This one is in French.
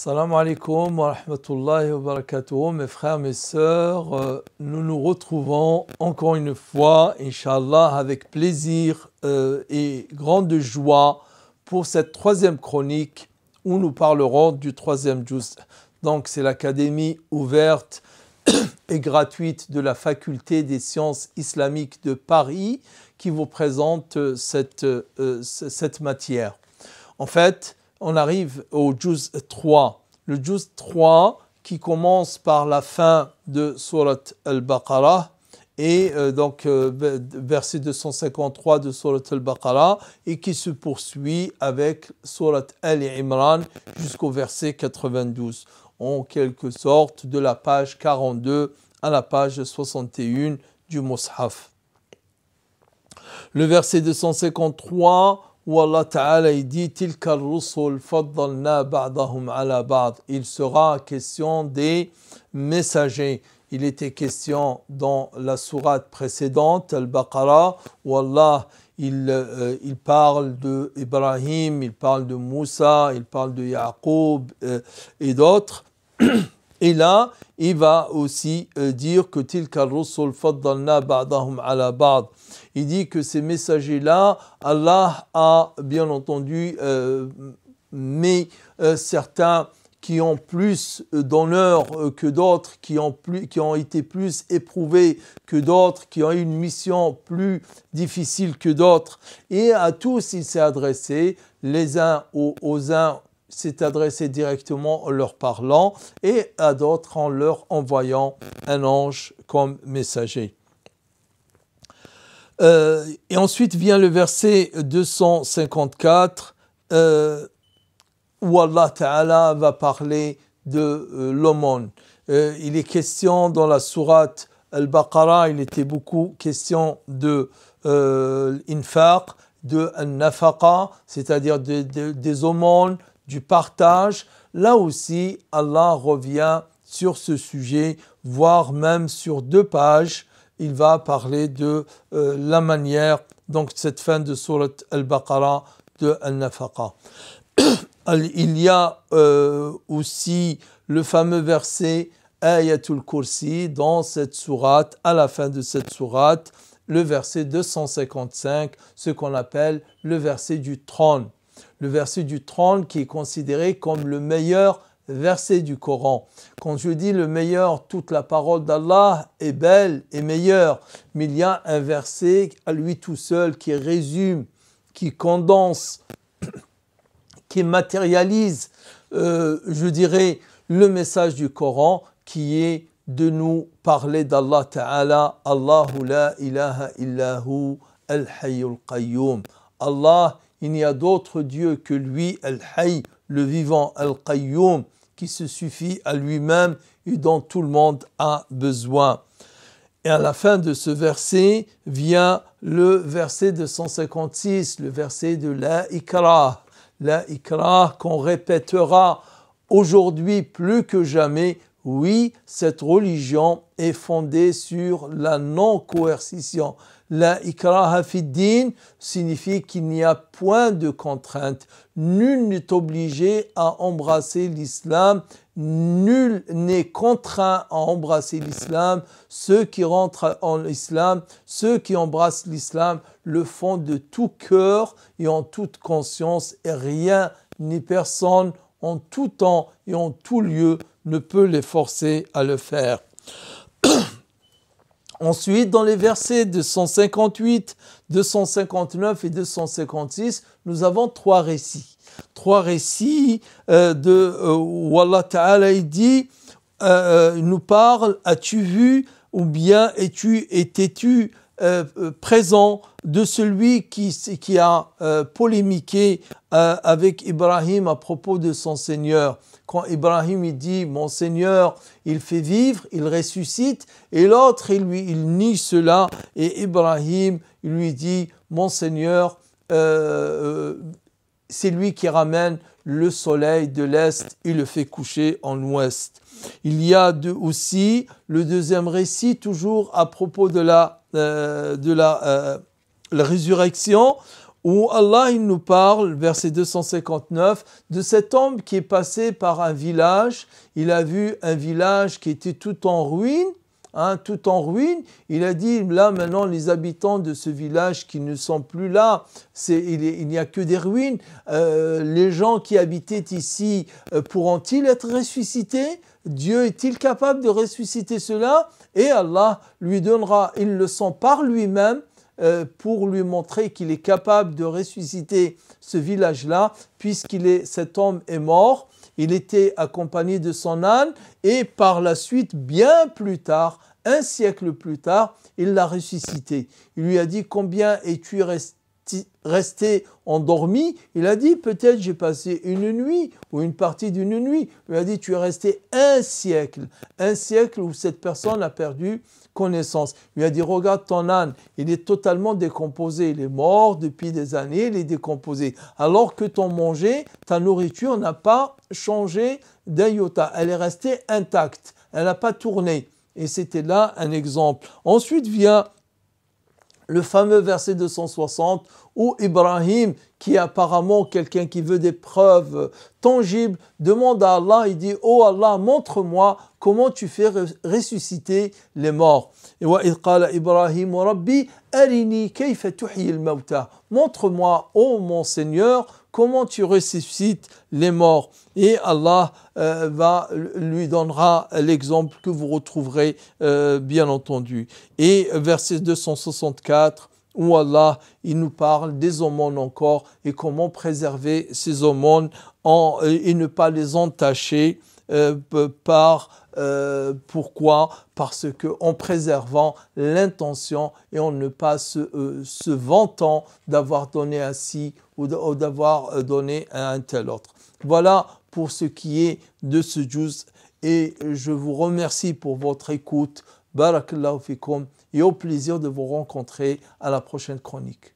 Salam alaikum wa rahmatullahi wa barakatuh, mes frères, mes sœurs. Euh, nous nous retrouvons encore une fois, Inch'Allah, avec plaisir euh, et grande joie pour cette troisième chronique où nous parlerons du troisième juz. Donc, c'est l'académie ouverte et gratuite de la faculté des sciences islamiques de Paris qui vous présente euh, cette, cette matière. En fait, on arrive au Juz 3. Le Juz 3 qui commence par la fin de Surat al-Baqarah et euh, donc euh, verset 253 de Surat al-Baqarah et qui se poursuit avec Surat al-Imran jusqu'au verset 92. En quelque sorte de la page 42 à la page 61 du Mus'haf. Le verset 253 il sera question des messagers. Il était question dans la sourate précédente, Al-Baqarah, où Allah euh, il, parle de Ibrahim, il parle de Moussa, il parle de Yaqub euh, et d'autres. Et là, il va aussi euh, dire que Il dit que ces messagers-là, Allah a bien entendu euh, mis euh, certains qui ont plus d'honneur que d'autres, qui ont, plus, qui ont été plus éprouvés que d'autres, qui ont eu une mission plus difficile que d'autres. Et à tous, il s'est adressé, les uns aux, aux uns s'est adressé directement en leur parlant et à d'autres en leur envoyant un ange comme messager. Euh, et ensuite vient le verset 254 euh, où Allah va parler de euh, l'aumône. Euh, il est question dans la sourate Al-Baqarah, il était beaucoup question de l'infaq, de al cest c'est-à-dire des aumônes, du partage, là aussi Allah revient sur ce sujet, voire même sur deux pages, il va parler de euh, la manière, donc cette fin de Surat al-Baqarah de Al-Nafaqa. il y a euh, aussi le fameux verset Ayatul Kursi dans cette sourate, à la fin de cette sourate, le verset 255, ce qu'on appelle le verset du trône le verset du 30 qui est considéré comme le meilleur verset du Coran. Quand je dis le meilleur, toute la parole d'Allah est belle et meilleure, mais il y a un verset à lui tout seul qui résume, qui condense, qui matérialise, euh, je dirais, le message du Coran qui est de nous parler d'Allah Ta'ala, Allahu la ilaha illahu al-hayyul qayyum. Allah il n'y a d'autre Dieu que lui, Al-Hayy, le vivant, Al-Qayyum, qui se suffit à lui-même et dont tout le monde a besoin. Et à la fin de ce verset vient le verset de 156, le verset de la Ikra, La qu'on répétera aujourd'hui plus que jamais oui, cette religion est fondée sur la non-coercition. La ikraha signifie qu'il n'y a point de contrainte. Nul n'est obligé à embrasser l'islam. Nul n'est contraint à embrasser l'islam. Ceux qui rentrent en islam, ceux qui embrassent l'islam le font de tout cœur et en toute conscience et rien ni personne en tout temps et en tout lieu ne peut les forcer à le faire. Ensuite, dans les versets 258, 259 et 256, nous avons trois récits. Trois récits euh, de, Wallah euh, où Allah Ta'ala dit, euh, nous parle, as-tu vu ou bien étais-tu présent de celui qui, qui a euh, polémiqué euh, avec Ibrahim à propos de son Seigneur. Quand Ibrahim il dit mon Seigneur, il fait vivre, il ressuscite, et l'autre il nie cela et Ibrahim lui dit mon Seigneur, euh, c'est lui qui ramène le soleil de l'est et le fait coucher en l'ouest. Il y a aussi le deuxième récit toujours à propos de la, de la la résurrection où Allah il nous parle, verset 259, de cet homme qui est passé par un village. Il a vu un village qui était tout en ruine, hein, tout en ruine. Il a dit, là maintenant, les habitants de ce village qui ne sont plus là, il n'y a que des ruines. Euh, les gens qui habitaient ici, euh, pourront-ils être ressuscités Dieu est-il capable de ressusciter cela Et Allah lui donnera, il le sent par lui-même, euh, pour lui montrer qu'il est capable de ressusciter ce village-là, puisqu'il est, cet homme est mort. Il était accompagné de son âne et par la suite, bien plus tard, un siècle plus tard, il l'a ressuscité. Il lui a dit combien es-tu resté resté endormi, il a dit peut-être j'ai passé une nuit ou une partie d'une nuit. Il a dit tu es resté un siècle, un siècle où cette personne a perdu connaissance. Il a dit regarde ton âne, il est totalement décomposé, il est mort depuis des années, il est décomposé. Alors que ton manger, ta nourriture n'a pas changé d'un elle est restée intacte, elle n'a pas tourné. Et c'était là un exemple. Ensuite vient le fameux verset 260 où Ibrahim, qui est apparemment quelqu'un qui veut des preuves tangibles, demande à Allah, il dit, Oh Allah, montre-moi comment tu fais ressusciter les morts. Et Ibrahim, Rabbi, arini Montre-moi, ô mon Seigneur, comment tu ressuscites les morts. Et Allah euh, va, euh, lui donnera l'exemple que vous retrouverez euh, bien entendu. Et verset 264 où Allah il nous parle des aumônes encore et comment préserver ces aumônes et ne pas les entacher. Euh, par euh, pourquoi Parce que en préservant l'intention et en ne pas se, euh, vantant d'avoir donné ainsi ou d'avoir donné à un tel autre. Voilà pour ce qui est de ce juice et je vous remercie pour votre écoute. Barakallahu fikum et au plaisir de vous rencontrer à la prochaine chronique.